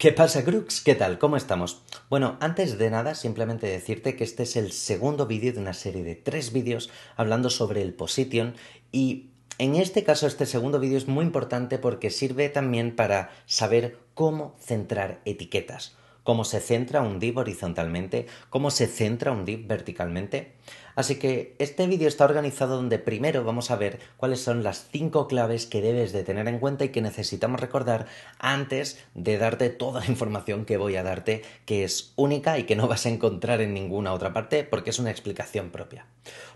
¿Qué pasa, Crux? ¿Qué tal? ¿Cómo estamos? Bueno, antes de nada, simplemente decirte que este es el segundo vídeo de una serie de tres vídeos hablando sobre el Position y en este caso este segundo vídeo es muy importante porque sirve también para saber cómo centrar etiquetas, cómo se centra un div horizontalmente, cómo se centra un div verticalmente. Así que este vídeo está organizado donde primero vamos a ver cuáles son las cinco claves que debes de tener en cuenta y que necesitamos recordar antes de darte toda la información que voy a darte, que es única y que no vas a encontrar en ninguna otra parte porque es una explicación propia.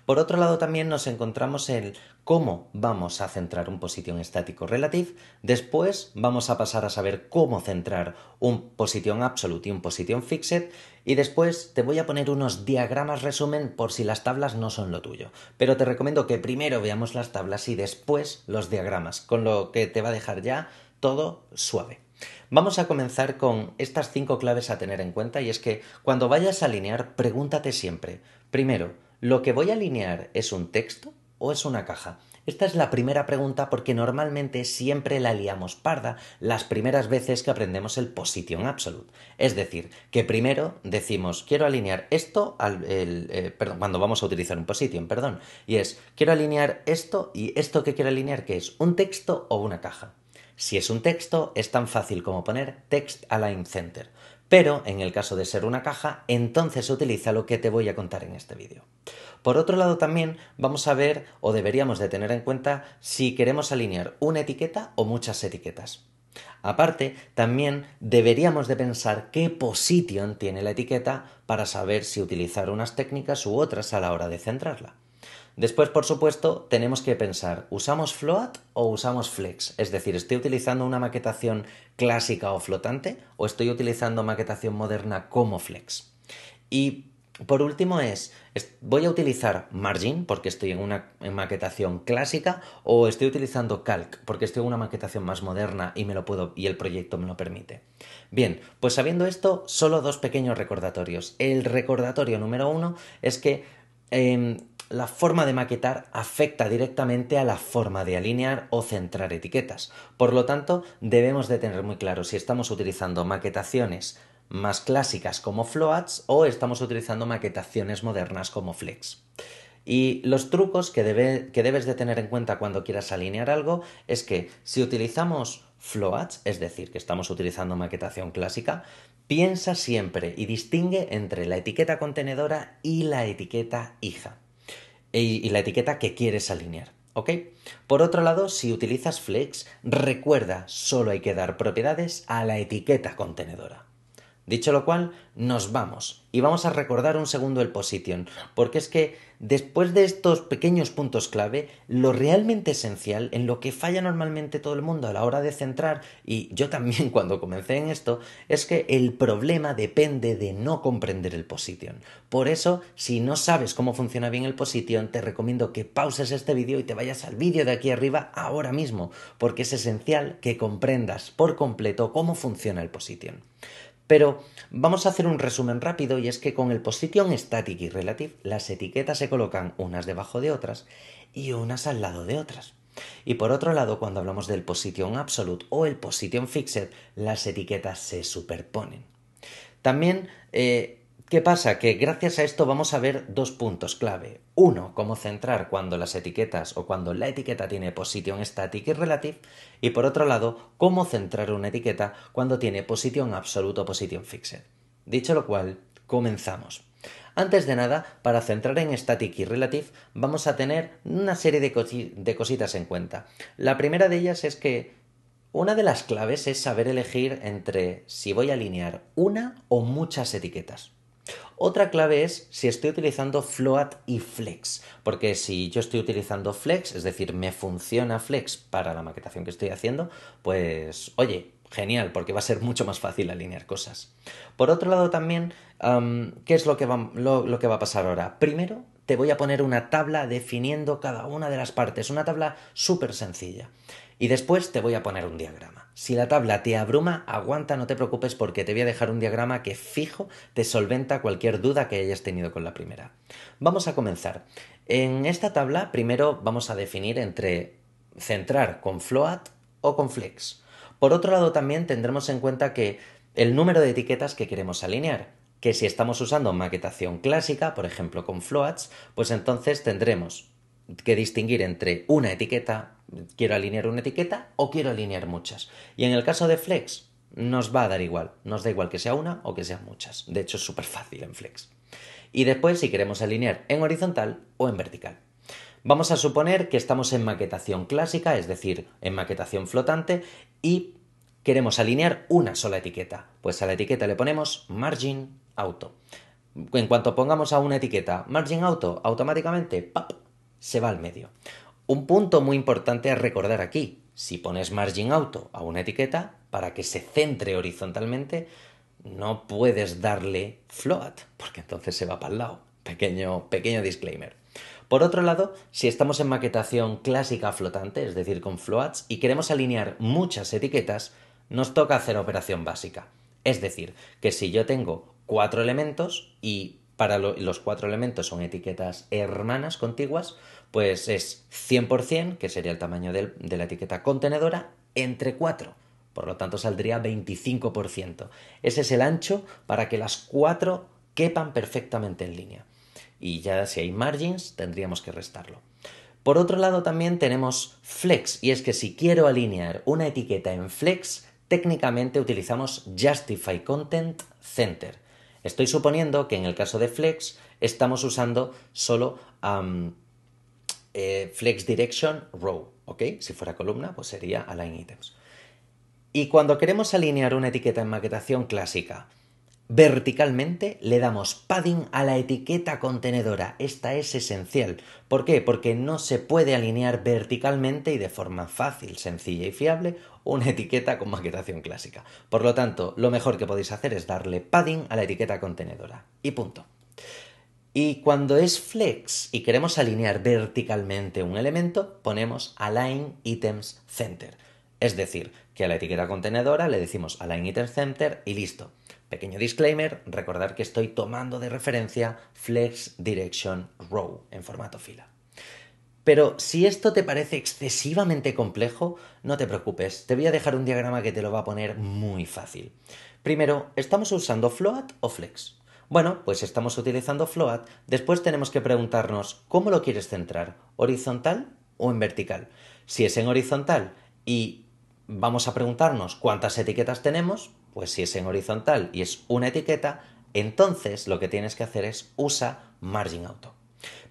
Por otro lado también nos encontramos el cómo vamos a centrar un position estático relative, después vamos a pasar a saber cómo centrar un position absolute y un posición fixed, y después te voy a poner unos diagramas resumen por si las tablas no son lo tuyo. Pero te recomiendo que primero veamos las tablas y después los diagramas, con lo que te va a dejar ya todo suave. Vamos a comenzar con estas cinco claves a tener en cuenta y es que cuando vayas a alinear pregúntate siempre, primero, ¿lo que voy a alinear es un texto? o es una caja? Esta es la primera pregunta porque normalmente siempre la liamos parda las primeras veces que aprendemos el position absolute. Es decir, que primero decimos quiero alinear esto al eh, perdón, cuando vamos a utilizar un position, perdón, y es quiero alinear esto y esto que quiero alinear que es un texto o una caja. Si es un texto, es tan fácil como poner text align center. Pero en el caso de ser una caja, entonces utiliza lo que te voy a contar en este vídeo. Por otro lado también vamos a ver o deberíamos de tener en cuenta si queremos alinear una etiqueta o muchas etiquetas. Aparte, también deberíamos de pensar qué posición tiene la etiqueta para saber si utilizar unas técnicas u otras a la hora de centrarla. Después, por supuesto, tenemos que pensar, ¿usamos float o usamos flex? Es decir, ¿estoy utilizando una maquetación clásica o flotante o estoy utilizando maquetación moderna como flex? Y por último es, ¿voy a utilizar margin porque estoy en una maquetación clásica o estoy utilizando calc porque estoy en una maquetación más moderna y, me lo puedo, y el proyecto me lo permite? Bien, pues sabiendo esto, solo dos pequeños recordatorios. El recordatorio número uno es que... Em, la forma de maquetar afecta directamente a la forma de alinear o centrar etiquetas. Por lo tanto, debemos de tener muy claro si estamos utilizando maquetaciones más clásicas como floats o estamos utilizando maquetaciones modernas como flex. Y los trucos que, debes de tener en cuenta cuando quieras alinear algo es que si utilizamos floats, es decir, que estamos utilizando maquetación clásica, piensa siempre y distingue entre la etiqueta contenedora y la etiqueta hija y, la etiqueta que quieres alinear. ¿Ok? Por otro lado, si utilizas Flex, recuerda, solo hay que dar propiedades a la etiqueta contenedora. Dicho lo cual, nos vamos y vamos a recordar un segundo el position, porque es que después de estos pequeños puntos clave, lo realmente esencial, en lo que falla normalmente todo el mundo a la hora de centrar, y yo también cuando comencé en esto, es que el problema depende de no comprender el position. Por eso, si no sabes cómo funciona bien el position, te recomiendo que pauses este vídeo y te vayas al vídeo de aquí arriba ahora mismo, porque es esencial que comprendas por completo cómo funciona el position. Pero vamos a hacer un resumen rápido y es que con el position static y relative las etiquetas se colocan unas debajo de otras y unas al lado de otras. Y por otro lado, cuando hablamos del position absolute o el position fixed, las etiquetas se superponen. También eh, ¿Qué pasa? Que gracias a esto vamos a ver dos puntos clave. Uno, cómo centrar cuando las etiquetas o cuando la etiqueta tiene position static y relative. Y por otro lado, cómo centrar una etiqueta cuando tiene position absoluto o position fixed. Dicho lo cual, comenzamos. Antes de nada, para centrar en static y relative, vamos a tener una serie de cositas en cuenta. La primera de ellas es que una de las claves es saber elegir entre si voy a alinear una o muchas etiquetas. Otra clave es si estoy utilizando float y flex, porque si yo estoy utilizando flex, es decir, me funciona flex para la maquetación que estoy haciendo, pues oye, genial, porque va a ser mucho más fácil alinear cosas. Por otro lado también, ¿qué es lo que va a pasar ahora? Primero, te voy a poner una tabla definiendo cada una de las partes, una tabla súper sencilla. Y después te voy a poner un diagrama. Si la tabla te abruma, aguanta, no te preocupes porque te voy a dejar un diagrama que fijo te solventa cualquier duda que hayas tenido con la primera. Vamos a comenzar. En esta tabla primero vamos a definir entre centrar con float o con flex. Por otro lado también tendremos en cuenta que el número de etiquetas que queremos alinear, que si estamos usando maquetación clásica, por ejemplo con floats, pues entonces tendremos que distinguir entre una etiqueta, quiero alinear una etiqueta o quiero alinear muchas. Y en el caso de Flex, nos va a dar igual, nos da igual que sea una o que sean muchas. De hecho, es súper fácil en Flex. Y después si queremos alinear en horizontal o en vertical. Vamos a suponer que estamos en maquetación clásica, es decir, en maquetación flotante, y queremos alinear una sola etiqueta. Pues a la etiqueta le ponemos margin auto. En cuanto pongamos a una etiqueta margin auto, automáticamente ¡pap! se va al medio. Un punto muy importante a recordar aquí. Si pones margin auto a una etiqueta para que se centre horizontalmente, no puedes darle float, porque entonces se va para el lado. Pequeño, pequeño disclaimer. Por otro lado, si estamos en maquetación clásica flotante, es decir, con floats, y queremos alinear muchas etiquetas, nos toca hacer operación básica. Es decir, que si yo tengo cuatro elementos y para los cuatro elementos son etiquetas hermanas contiguas, pues es 100%, que sería el tamaño de la etiqueta contenedora, entre cuatro. Por lo tanto, saldría 25%. Ese es el ancho para que las cuatro quepan perfectamente en línea. Y ya si hay margins, tendríamos que restarlo. Por otro lado, también tenemos flex, y es que si quiero alinear una etiqueta en flex, técnicamente utilizamos Justify Content Center Estoy suponiendo que en el caso de flex estamos usando solo eh, flex direction row, ¿ok? Si fuera columna, pues sería align items. Y cuando queremos alinear una etiqueta en maquetación clásica, verticalmente le damos padding a la etiqueta contenedora. Esta es esencial. ¿Por qué? Porque no se puede alinear verticalmente y de forma fácil, sencilla y fiable una etiqueta con maquetación clásica. Por lo tanto, lo mejor que podéis hacer es darle padding a la etiqueta contenedora. Y punto. Y cuando es flex y queremos alinear verticalmente un elemento, ponemos Align Items Center. Es decir, que a la etiqueta contenedora le decimos Align Center y listo. Pequeño disclaimer, recordar que estoy tomando de referencia Flex Direction Row en formato fila. Pero si esto te parece excesivamente complejo, no te preocupes, te voy a dejar un diagrama que te lo va a poner muy fácil. Primero, ¿estamos usando float o flex? Bueno, pues estamos utilizando float, después tenemos que preguntarnos cómo lo quieres centrar, horizontal o en vertical. Si es en horizontal y vamos a preguntarnos cuántas etiquetas tenemos, pues si es en horizontal y es una etiqueta, entonces lo que tienes que hacer es usa margin auto.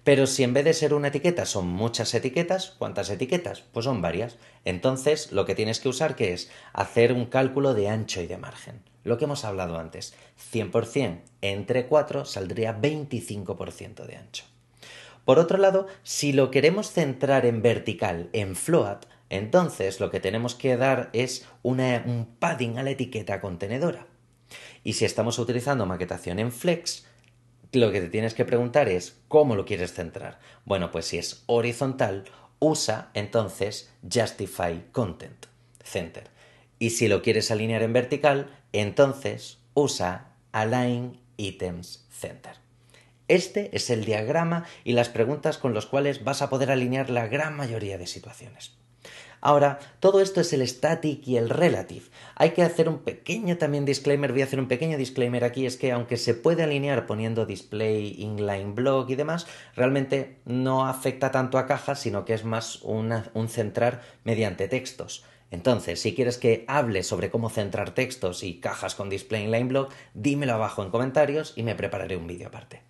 Pero si en vez de ser una etiqueta son muchas etiquetas, ¿cuántas etiquetas? Pues son varias. Entonces lo que tienes que usar que es hacer un cálculo de ancho y de margen. Lo que hemos hablado antes, 100% entre 4 saldría 25% de ancho. Por otro lado, si lo queremos centrar en vertical, en float, entonces lo que tenemos que dar es un padding a la etiqueta contenedora. Y si estamos utilizando maquetación en flex, lo que te tienes que preguntar es cómo lo quieres centrar. Bueno, pues si es horizontal, usa entonces Justify Content Center. Y si lo quieres alinear en vertical, entonces usa Align Items Center. Este es el diagrama y las preguntas con las cuales vas a poder alinear la gran mayoría de situaciones. Ahora, todo esto es el static y el relative. Hay que hacer un pequeño también disclaimer, voy a hacer un pequeño disclaimer aquí, es que aunque se puede alinear poniendo display, inline block y demás, realmente no afecta tanto a cajas, sino que es más un centrar mediante textos. Entonces, si quieres que hable sobre cómo centrar textos y cajas con display inline block, dímelo abajo en comentarios y me prepararé un vídeo aparte.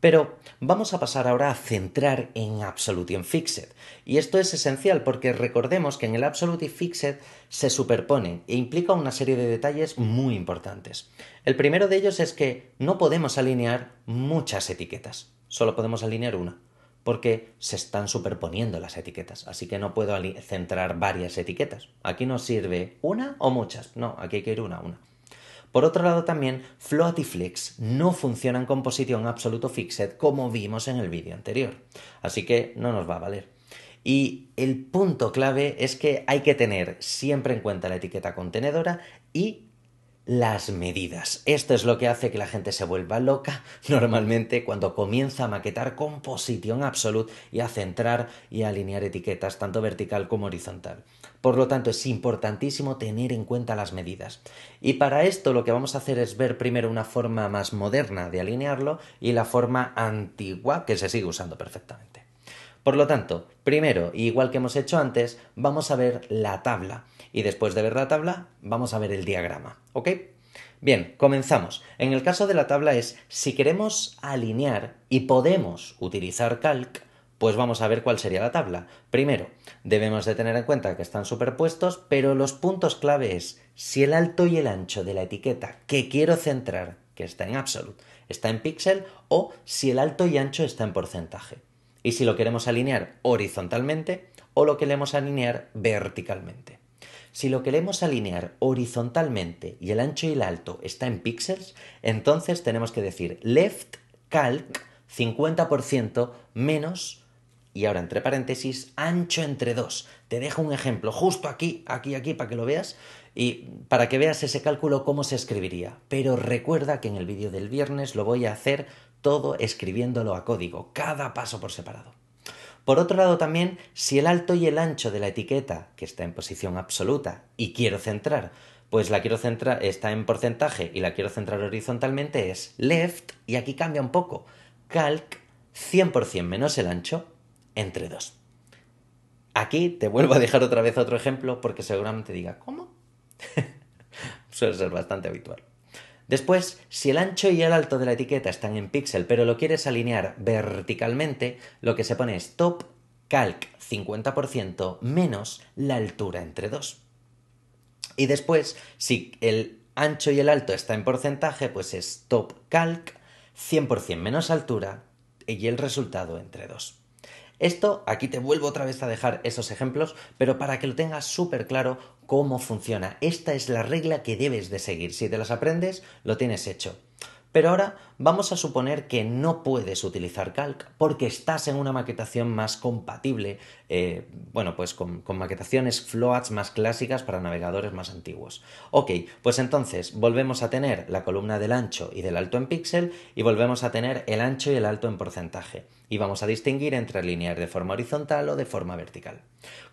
Pero vamos a pasar ahora a centrar en Absolute y en Fixed. Y esto es esencial porque recordemos que en el Absolute y Fixed se superponen e implica una serie de detalles muy importantes. El primero de ellos es que no podemos alinear muchas etiquetas, solo podemos alinear una porque se están superponiendo las etiquetas, así que no puedo centrar varias etiquetas. Aquí nos sirve una o muchas, no, aquí hay que ir una a una. Por otro lado también, float y flex no funcionan con posición absoluto fixed como vimos en el vídeo anterior, así que no nos va a valer. Y el punto clave es que hay que tener siempre en cuenta la etiqueta contenedora y las medidas. Esto es lo que hace que la gente se vuelva loca normalmente cuando comienza a maquetar con posición absoluta y a centrar y a alinear etiquetas tanto vertical como horizontal. Por lo tanto, es importantísimo tener en cuenta las medidas. Y para esto lo que vamos a hacer es ver primero una forma más moderna de alinearlo y la forma antigua que se sigue usando perfectamente. Por lo tanto, primero, igual que hemos hecho antes, vamos a ver la tabla y después de ver la tabla, vamos a ver el diagrama, ¿ok? Bien, comenzamos. En el caso de la tabla es, si queremos alinear y podemos utilizar calc, pues vamos a ver cuál sería la tabla. Primero, debemos de tener en cuenta que están superpuestos, pero los puntos clave es si el alto y el ancho de la etiqueta que quiero centrar, que está en absolute, está en píxel o si el alto y ancho está en porcentaje y si lo queremos alinear horizontalmente o lo queremos alinear verticalmente. Si lo queremos alinear horizontalmente y el ancho y el alto está en píxeles, entonces tenemos que decir left calc 50% menos y ahora entre paréntesis ancho entre 2. Te dejo un ejemplo justo aquí, aquí, aquí para que lo veas y para que veas ese cálculo cómo se escribiría. Pero recuerda que en el vídeo del viernes lo voy a hacer todo escribiéndolo a código, cada paso por separado. Por otro lado también, si el alto y el ancho de la etiqueta, que está en posición absoluta, y quiero centrar, pues la quiero centrar, está en porcentaje y la quiero centrar horizontalmente, es left, y aquí cambia un poco, calc 100% menos el ancho entre 2. Aquí te vuelvo a dejar otra vez otro ejemplo porque seguramente diga, ¿cómo? Suele ser bastante habitual. Después, si el ancho y el alto de la etiqueta están en píxel, pero lo quieres alinear verticalmente, lo que se pone es top calc 50% menos la altura entre dos. Y después, si el ancho y el alto está en porcentaje, pues es top calc 100% menos altura y el resultado entre dos. Esto, aquí te vuelvo otra vez a dejar esos ejemplos, pero para que lo tengas súper claro cómo funciona. Esta es la regla que debes de seguir. Si te las aprendes, lo tienes hecho. Pero ahora vamos a suponer que no puedes utilizar Calc porque estás en una maquetación más compatible, eh, bueno, pues con, con, maquetaciones floats más clásicas para navegadores más antiguos. Ok, pues entonces volvemos a tener la columna del ancho y del alto en píxel y volvemos a tener el ancho y el alto en porcentaje y vamos a distinguir entre alinear de forma horizontal o de forma vertical.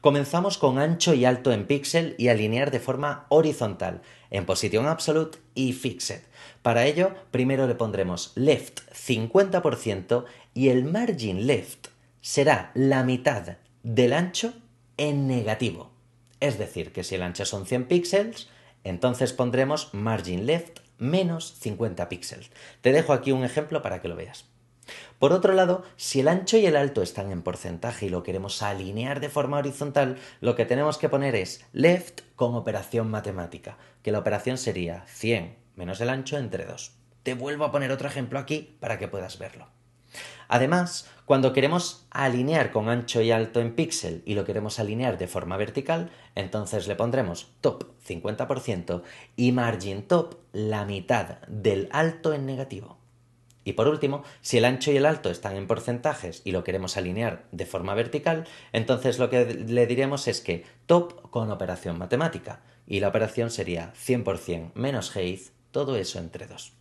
Comenzamos con ancho y alto en píxel y alinear de forma horizontal, en posición absolute y fixed. Para ello, primero le pondremos left 50% y el margin left será la mitad del ancho en negativo. Es decir, que si el ancho son 100 píxeles, entonces pondremos margin left menos 50 píxeles. Te dejo aquí un ejemplo para que lo veas. Por otro lado, si el ancho y el alto están en porcentaje y lo queremos alinear de forma horizontal, lo que tenemos que poner es left con operación matemática, que la operación sería 100 menos el ancho entre 2. Te vuelvo a poner otro ejemplo aquí para que puedas verlo. Además, cuando queremos alinear con ancho y alto en píxel y lo queremos alinear de forma vertical, entonces le pondremos top 50% y margin top la mitad del alto en negativo. Y por último, si el ancho y el alto están en porcentajes y lo queremos alinear de forma vertical, entonces lo que le diremos es que top con operación matemática. Y la operación sería 100% menos height, todo eso entre 2.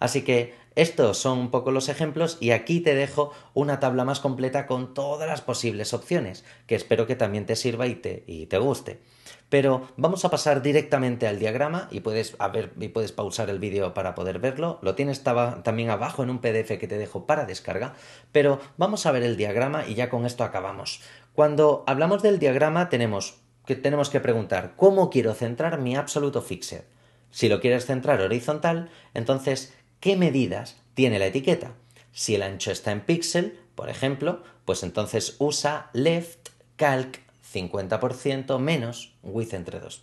Así que estos son un poco los ejemplos y aquí te dejo una tabla más completa con todas las posibles opciones, que espero que también te sirva y te, y te guste. Pero vamos a pasar directamente al diagrama y puedes, ver, puedes pausar el vídeo para poder verlo. Lo tienes también abajo en un PDF que te dejo para descarga. Pero vamos a ver el diagrama y ya con esto acabamos. Cuando hablamos del diagrama tenemos que, tenemos que preguntar ¿cómo quiero centrar mi absoluto fixer? Si lo quieres centrar horizontal, entonces qué medidas tiene la etiqueta. Si el ancho está en píxel, por ejemplo, pues entonces usa left calc 50% menos width entre 2.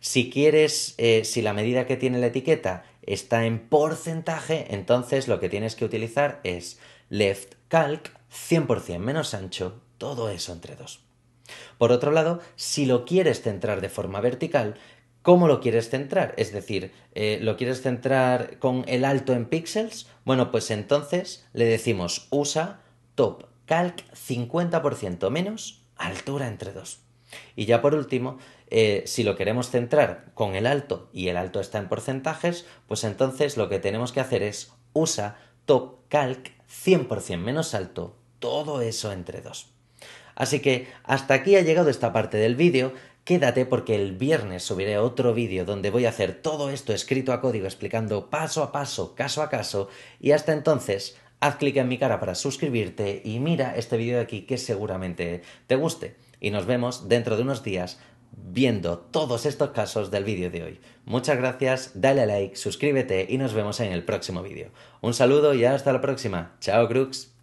Si quieres, eh, si la medida que tiene la etiqueta está en porcentaje, entonces lo que tienes que utilizar es left calc 100% menos ancho, todo eso entre 2. Por otro lado, si lo quieres centrar de forma vertical, ¿Cómo lo quieres centrar? Es decir, eh, ¿lo quieres centrar con el alto en píxeles? Bueno, pues entonces le decimos usa top calc 50% menos altura entre dos. Y ya por último, eh, si lo queremos centrar con el alto y el alto está en porcentajes, pues entonces lo que tenemos que hacer es usa top calc 100% menos alto, todo eso entre dos. Así que hasta aquí ha llegado esta parte del vídeo. Quédate porque el viernes subiré otro vídeo donde voy a hacer todo esto escrito a código explicando paso a paso, caso a caso, y hasta entonces haz clic en mi cara para suscribirte y mira este vídeo de aquí que seguramente te guste. Y nos vemos dentro de unos días viendo todos estos casos del vídeo de hoy. Muchas gracias, dale a like, suscríbete y nos vemos en el próximo vídeo. Un saludo y hasta la próxima. Chao, Crux.